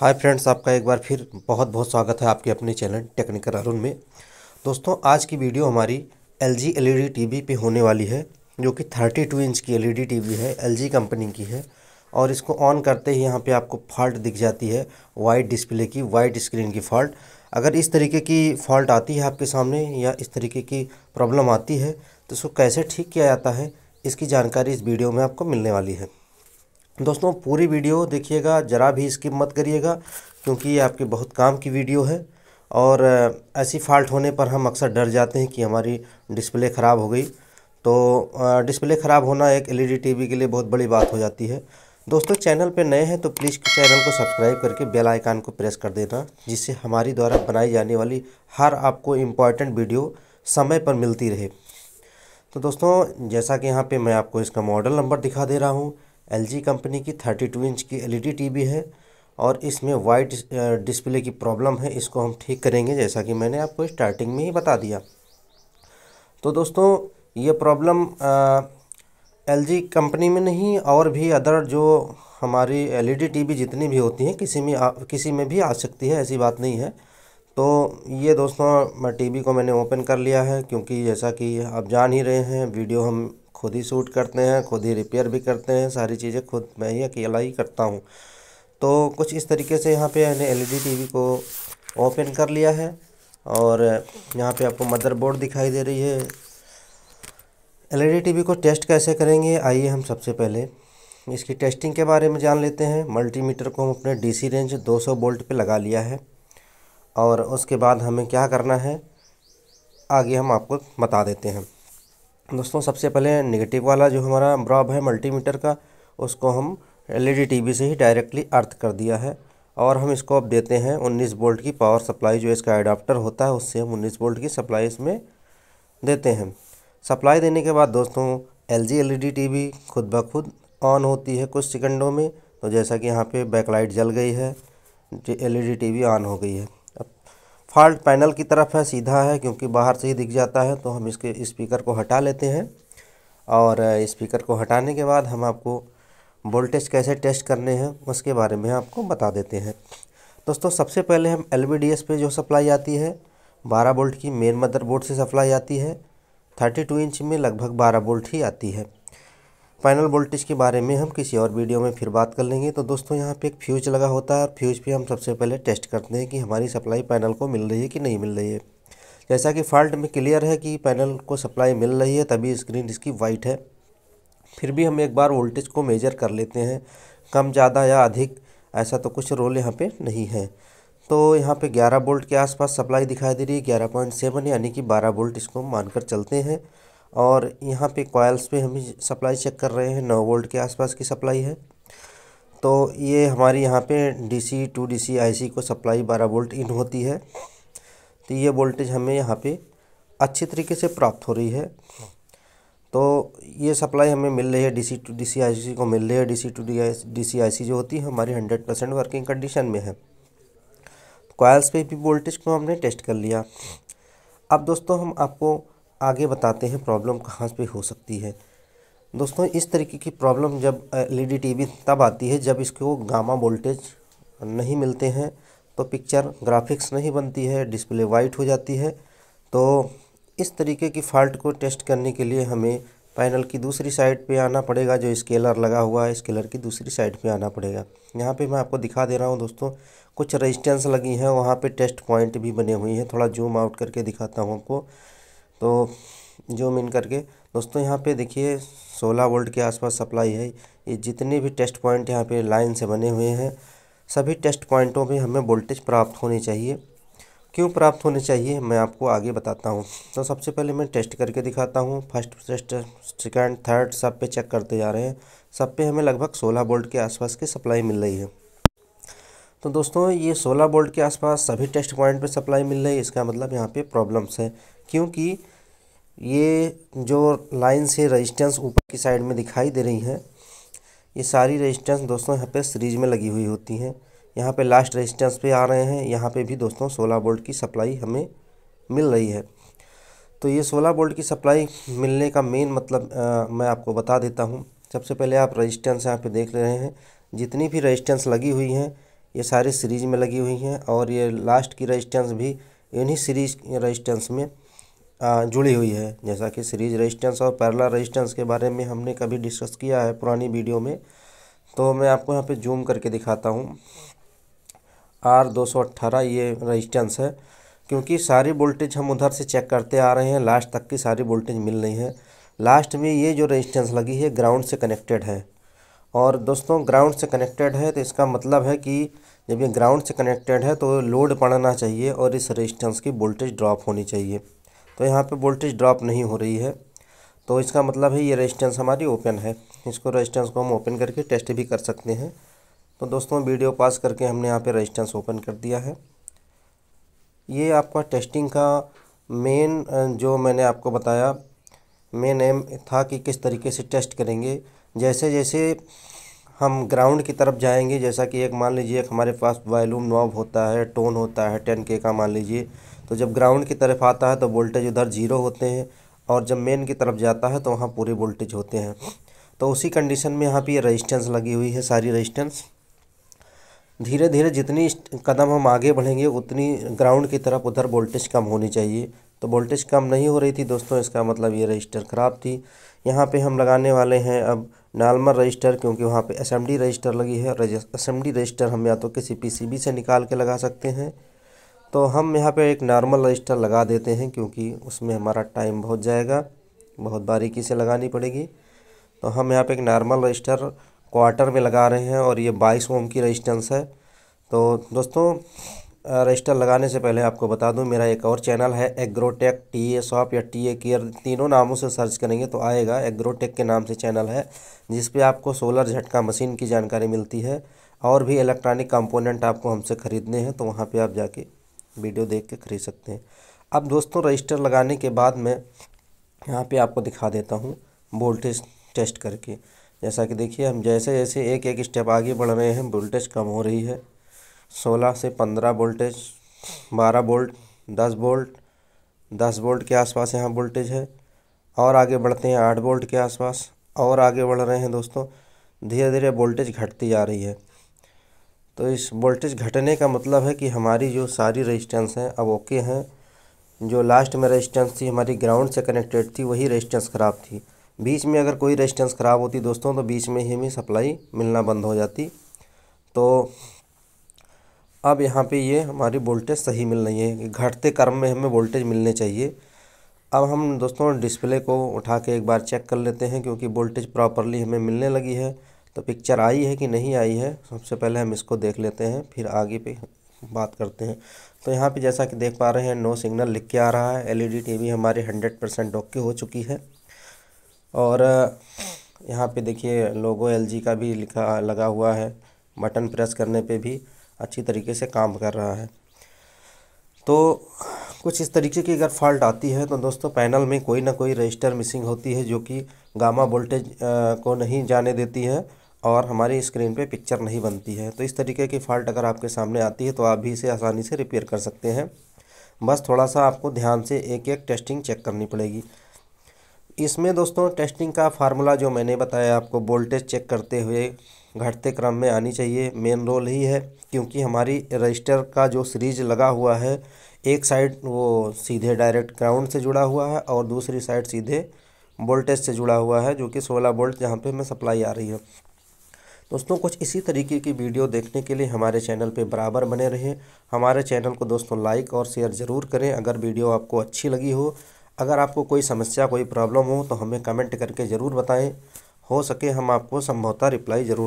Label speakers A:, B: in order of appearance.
A: hi friends आपका एक बार फिर बहुत बहुत स्वागत है आपके अपने चैनल टेक्निकल अरुण में दोस्तों आज की वीडियो हमारी L G L E T V पे होने वाली है जो कि थर्टी टू इंच की L E D T V है एल जी कंपनी की है और इसको ऑन करते ही यहाँ पे आपको फॉल्ट दिख जाती है वाइट डिस्प्ले की वाइट स्क्रीन की फॉल्ट अगर इस तरीके की फॉल्ट आती है आपके सामने या इस तरीके की प्रॉब्लम आती है तो इसको कैसे ठीक किया जाता है इसकी जानकारी इस वीडियो में आपको मिलने वाली है दोस्तों पूरी वीडियो देखिएगा ज़रा भी स्किप मत करिएगा क्योंकि ये आपके बहुत काम की वीडियो है और ऐसी फॉल्ट होने पर हम अक्सर डर जाते हैं कि हमारी डिस्प्ले ख़राब हो गई तो डिस्प्ले ख़राब होना एक एलईडी टीवी के लिए बहुत बड़ी बात हो जाती है दोस्तों चैनल पर नए हैं तो प्लीज़ चैनल को सब्सक्राइब करके बेल आइकान को प्रेस कर देना जिससे हमारी द्वारा बनाई जाने वाली हर आपको इम्पॉर्टेंट वीडियो समय पर मिलती रहे तो दोस्तों जैसा कि यहाँ पे मैं आपको इसका मॉडल नंबर दिखा दे रहा हूँ एल कंपनी की 32 इंच की एलईडी टीवी है और इसमें वाइट डिस्प्ले की प्रॉब्लम है इसको हम ठीक करेंगे जैसा कि मैंने आपको स्टार्टिंग में ही बता दिया तो दोस्तों ये प्रॉब्लम जी कंपनी में नहीं और भी अदर जो हमारी एलईडी टीवी जितनी भी होती हैं किसी में आ, किसी में भी आ सकती है ऐसी बात नहीं है तो ये दोस्तों टी को मैंने ओपन कर लिया है क्योंकि जैसा कि आप जान ही रहे हैं वीडियो हम खुद ही सूट करते हैं खुद ही रिपेयर भी करते हैं सारी चीज़ें खुद मैं ही अकेला ही करता हूँ तो कुछ इस तरीके से यहाँ पे मैंने एलईडी टीवी e को ओपन कर लिया है और यहाँ पे आपको मदरबोर्ड दिखाई दे रही है एलईडी टीवी e को टेस्ट कैसे करेंगे आइए हम सबसे पहले इसकी टेस्टिंग के बारे में जान लेते हैं मल्टीमीटर को हम अपने डीसी रेंज 200 वोल्ट पे लगा लिया है और उसके बाद हमें क्या करना है आगे हम आपको बता देते हैं दोस्तों सबसे पहले नेगेटिव वाला जो हमारा ब्रॉब है मल्टीमीटर का उसको हम एलईडी टीवी e से ही डायरेक्टली अर्थ कर दिया है और हम इसको अब देते हैं 19 बोल्ट की पावर सप्लाई जो इसका एडाप्टर होता है उससे हम 19 बोल्ट की सप्लाई इसमें देते हैं सप्लाई देने के बाद दोस्तों एल जी एल टीवी खुद ब खुद ऑन होती है कुछ सेकंडों में तो जैसा कि यहाँ पे बैकलाइट जल गई है L E D T on हो गई है फॉल्ट पैनल की तरफ है सीधा है क्योंकि बाहर से ही दिख जाता है तो हम इसके स्पीकर इस को हटा लेते हैं और स्पीकर को हटाने के बाद हम आपको वोल्टेज कैसे टेस्ट करने हैं उसके बारे में आपको बता देते हैं दोस्तों सबसे पहले हम एल पे जो सप्लाई आती है बारह वोल्ट की मेन मदरबोर्ड से सप्लाई आती है थर्टी टू इंच में लगभग बारह वोल्ट ही आती है फाइनल वोल्टेज के बारे में हम किसी और वीडियो में फिर बात कर लेंगे तो दोस्तों यहाँ पे एक फ्यूज लगा होता है और फ्यूज पे हम सबसे पहले टेस्ट करते हैं कि हमारी सप्लाई पैनल को मिल रही है कि नहीं मिल रही है जैसा कि फॉल्ट में क्लियर है कि पैनल को सप्लाई मिल रही है तभी स्क्रीन इसकी वाइट है फिर भी हम एक बार वोल्टेज को मेजर कर लेते हैं कम ज़्यादा या अधिक ऐसा तो कुछ रोल यहाँ पर नहीं है तो यहाँ पर ग्यारह बोल्ट के आसपास सप्लाई दिखाई दे रही है ग्यारह यानी कि बारह बोल्ट इसको मानकर चलते हैं और यहाँ पे कॉयल्स पे हम सप्लाई चेक कर रहे हैं नौ वोल्ट के आसपास की सप्लाई है तो ये हमारी यहाँ पे डीसी टू डीसी आईसी को सप्लाई बारह वोल्ट इन होती है तो ये वोल्टेज हमें यहाँ पे अच्छी तरीके से प्राप्त हो रही है तो ये सप्लाई हमें मिल रही है डीसी टू डीसी आईसी को मिल रही है डीसी टू डीसी आईसी जो होती है हमारी हंड्रेड परसेंट वर्किंग कंडीशन में है कॉयल्स पे भी वोल्टेज को हमने टेस्ट कर लिया अब दोस्तों हम आपको आगे बताते हैं प्रॉब्लम कहाँ पे हो सकती है दोस्तों इस तरीके की प्रॉब्लम जब एलईडी टीवी तब आती है जब इसको गामा वोल्टेज नहीं मिलते हैं तो पिक्चर ग्राफिक्स नहीं बनती है डिस्प्ले वाइट हो जाती है तो इस तरीके की फॉल्ट को टेस्ट करने के लिए हमें पैनल की दूसरी साइड पे आना पड़ेगा जो स्केलर लगा हुआ है स्केलर की दूसरी साइड पे आना पड़ेगा यहाँ पे मैं आपको दिखा दे रहा हूँ दोस्तों कुछ रेजिस्टेंस लगी हैं वहाँ पे टेस्ट पॉइंट भी बने हुए हैं थोड़ा जूम आउट करके दिखाता हूँ आपको तो जूम इन करके दोस्तों यहाँ पे देखिए 16 वोल्ट के आसपास सप्लाई है ये जितने भी टेस्ट पॉइंट यहाँ पे लाइन से बने हुए हैं सभी टेस्ट पॉइंटों पे हमें वोल्टेज प्राप्त होनी चाहिए क्यों प्राप्त होने चाहिए मैं आपको आगे बताता हूँ तो सबसे पहले मैं टेस्ट करके दिखाता हूँ फर्स्ट टेस्ट सेकेंड थर्ड सब पे चेक करते जा रहे हैं सब पे हमें लगभग सोलह बोल्ट के आसपास की सप्लाई मिल रही है तो दोस्तों ये सोलह वोल्ट के आसपास सभी टेस्ट पॉइंट पे सप्लाई मिल रही है इसका मतलब यहाँ पे प्रॉब्लम्स है क्योंकि ये जो लाइन से रजिस्टेंस ऊपर की साइड में दिखाई दे रही हैं ये सारी रजिस्टेंस दोस्तों यहाँ पे सीरीज में लगी हुई होती हैं यहाँ पे लास्ट रजिस्टेंस पे आ रहे हैं यहाँ पे भी दोस्तों 16 बोल्ट की सप्लाई हमें मिल रही है तो ये 16 बोल्ट की सप्लाई मिलने का मेन मतलब आ, मैं आपको बता देता हूँ सबसे पहले आप रजिस्टेंस यहाँ पर देख रहे हैं जितनी भी रजिस्टेंस लगी हुई हैं ये सारे सीरीज में लगी हुई हैं और ये लास्ट की रजिस्टेंस भी इन्हीं सीरीज रजिस्टेंस में जुड़ी हुई है जैसा कि सीरीज रेजिस्टेंस और पैरला रेजिस्टेंस के बारे में हमने कभी डिस्कस किया है पुरानी वीडियो में तो मैं आपको यहाँ पे जूम करके दिखाता हूँ आर दो सौ अट्ठारह ये रजिस्टेंस है क्योंकि सारी वोल्टेज हम उधर से चेक करते आ रहे हैं लास्ट तक की सारी वोल्टेज मिल रही है लास्ट में ये जो रजिस्टेंस लगी है ग्राउंड से कनेक्टेड है और दोस्तों ग्राउंड से कनेक्टेड है तो इसका मतलब है कि जब ये ग्राउंड से कनेक्टेड है तो लोड पड़ना चाहिए और इस रेजिस्टेंस की वोल्टेज ड्रॉप होनी चाहिए तो यहाँ पे वोल्टेज ड्रॉप नहीं हो रही है तो इसका मतलब है ये रेजिस्टेंस हमारी ओपन है इसको रजिस्टेंस को हम ओपन करके टेस्ट भी कर सकते हैं तो दोस्तों वीडियो पास करके हमने यहाँ पे रजिस्टेंस ओपन कर दिया है ये आपका टेस्टिंग का मेन जो मैंने आपको बताया मेन एम था कि किस तरीके से टेस्ट करेंगे जैसे जैसे हम ग्राउंड की तरफ जाएंगे जैसा कि एक मान लीजिए एक हमारे पास वॉल्यूम नॉब होता है टोन होता है टेन के का मान लीजिए तो जब ग्राउंड की तरफ आता है तो वोल्टेज उधर जीरो होते हैं और जब मेन की तरफ जाता है तो वहाँ पूरे वोल्टेज होते हैं तो उसी कंडीशन में यहाँ पर ये रजिस्टेंस लगी हुई है सारी रजिस्टेंस धीरे धीरे जितनी कदम हम आगे बढ़ेंगे उतनी ग्राउंड की तरफ उधर वोल्टेज कम होनी चाहिए तो वोल्टेज कम नहीं हो रही थी दोस्तों इसका मतलब ये रजिस्टर ख़राब थी यहाँ पे हम लगाने वाले हैं अब नॉर्मल रजिस्टर क्योंकि वहाँ पे असेंबली रजिस्टर लगी है असेंबली रजिस्टर हम या तो किसी पीसीबी से निकाल के लगा सकते हैं तो हम यहाँ पे एक नॉर्मल रजिस्टर लगा देते हैं क्योंकि उसमें हमारा टाइम बहुत जाएगा बहुत बारीकी से लगानी पड़ेगी तो हम यहाँ पे एक नॉर्मल रजिस्टर क्वार्टर में लगा रहे हैं और ये बाईस ओम की रजिस्टेंस है तो दोस्तों रजिस्टर लगाने से पहले आपको बता दूं मेरा एक और चैनल है एग्रोटेक टी ए शॉप या टी ए केयर तीनों नामों से सर्च करेंगे तो आएगा एग्रोटेक के नाम से चैनल है जिस पे आपको सोलर झटका मशीन की जानकारी मिलती है और भी इलेक्ट्रॉनिक कंपोनेंट आपको हमसे ख़रीदने हैं तो वहाँ पर आप जाके वीडियो देख के ख़रीद सकते हैं अब दोस्तों रजिस्टर लगाने के बाद मैं यहाँ पर आपको दिखा देता हूँ वोल्टेज टेस्ट करके जैसा कि देखिए हम जैसे जैसे एक एक स्टेप आगे बढ़ रहे हैं वोल्टेज कम हो रही है सोलह से पंद्रह वोल्टेज बारह वोल्ट दस वोल्ट दस वोल्ट के आसपास यहाँ वोल्टेज है और आगे बढ़ते हैं आठ वोल्ट के आसपास और आगे बढ़ रहे हैं दोस्तों धीरे धीरे वोल्टेज घटती जा रही है तो इस वोल्टेज घटने का मतलब है कि हमारी जो सारी रेजिस्टेंस हैं अब ओके हैं जो लास्ट में रेजिस्टेंस थी हमारी ग्राउंड से कनेक्टेड थी वही रेजिस्टेंस ख़राब थी बीच में अगर कोई रेजिस्टेंस ख़राब होती दोस्तों तो बीच में ही हमें सप्लाई मिलना बंद हो जाती तो अब यहाँ पे ये हमारी वोल्टेज सही मिल रही है घटते क्रम में हमें वोल्टेज मिलने चाहिए अब हम दोस्तों डिस्प्ले को उठा के एक बार चेक कर लेते हैं क्योंकि वोल्टेज प्रॉपरली हमें मिलने लगी है तो पिक्चर आई है कि नहीं आई है सबसे पहले हम इसको देख लेते हैं फिर आगे पे बात करते हैं तो यहाँ पे जैसा कि देख पा रहे हैं नो सिग्नल लिख के आ रहा है एलईडी टीवी e हमारी हंड्रेड परसेंट ओके हो चुकी है और यहाँ पे देखिए लोगो एलजी का भी लिखा लगा हुआ है बटन प्रेस करने पे भी अच्छी तरीके से काम कर रहा है तो कुछ इस तरीके की अगर फॉल्ट आती है तो दोस्तों पैनल में कोई ना कोई रजिस्टर मिसिंग होती है जो कि गामा वोल्टेज को नहीं जाने देती है और हमारी स्क्रीन पे पिक्चर नहीं बनती है तो इस तरीके की फॉल्ट अगर आपके सामने आती है तो आप भी इसे आसानी से रिपेयर कर सकते हैं बस थोड़ा सा आपको ध्यान से एक एक टेस्टिंग चेक करनी पड़ेगी इसमें दोस्तों टेस्टिंग का फार्मूला जो मैंने बताया आपको वोल्टेज चेक करते हुए घटते क्रम में आनी चाहिए मेन रोल ही है क्योंकि हमारी रजिस्टर का जो सीरीज लगा हुआ है एक साइड वो सीधे डायरेक्ट ग्राउंड से जुड़ा हुआ है और दूसरी साइड सीधे वोल्टेज से जुड़ा हुआ है जो कि सोलह वोल्ट यहाँ पे हमें सप्लाई आ रही है दोस्तों कुछ इसी तरीके की वीडियो देखने के लिए हमारे चैनल पे बराबर बने रहें हमारे चैनल को दोस्तों लाइक और शेयर ज़रूर करें अगर वीडियो आपको अच्छी लगी हो अगर आपको कोई समस्या कोई प्रॉब्लम हो तो हमें कमेंट करके ज़रूर बताएं हो सके हम आपको संभवतः रिप्लाई ज़रूर